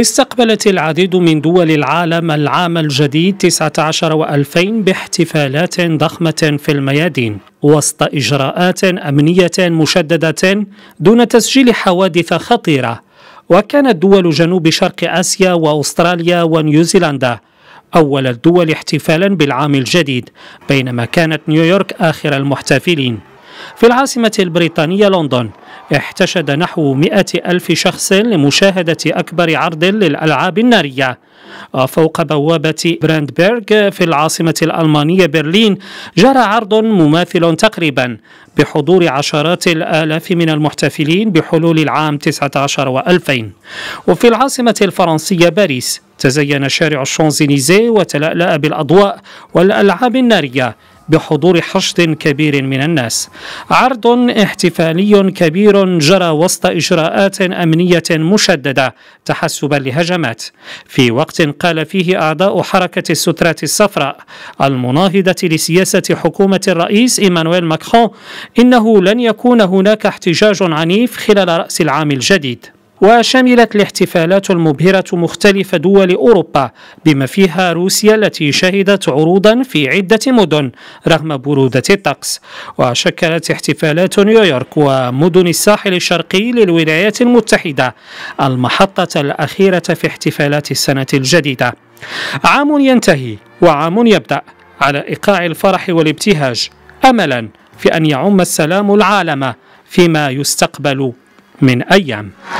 استقبلت العديد من دول العالم العام الجديد 19 و2000 باحتفالات ضخمة في الميادين وسط إجراءات أمنية مشددة دون تسجيل حوادث خطيرة وكانت دول جنوب شرق آسيا وأستراليا ونيوزيلندا أول الدول احتفالا بالعام الجديد بينما كانت نيويورك آخر المحتفلين في العاصمة البريطانية لندن احتشد نحو مئة ألف شخص لمشاهدة أكبر عرض للألعاب النارية فوق بوابة براندبرغ في العاصمة الألمانية برلين جرى عرض مماثل تقريبا بحضور عشرات الآلاف من المحتفلين بحلول العام 19 و2000 وفي العاصمة الفرنسية باريس تزين شارع الشانزليزيه وتلألأ بالأضواء والألعاب النارية بحضور حشد كبير من الناس عرض احتفالي كبير جرى وسط إجراءات أمنية مشددة تحسبا لهجمات في وقت قال فيه أعضاء حركة السترات الصفراء المناهضة لسياسة حكومة الرئيس إيمانويل ماكرون إنه لن يكون هناك احتجاج عنيف خلال رأس العام الجديد وشملت الاحتفالات المبهرة مختلف دول أوروبا بما فيها روسيا التي شهدت عروضا في عدة مدن رغم برودة الطقس وشكلت احتفالات نيويورك ومدن الساحل الشرقي للولايات المتحدة المحطة الأخيرة في احتفالات السنة الجديدة عام ينتهي وعام يبدأ على إيقاع الفرح والابتهاج أملا في أن يعم السلام العالم فيما يستقبل من أيام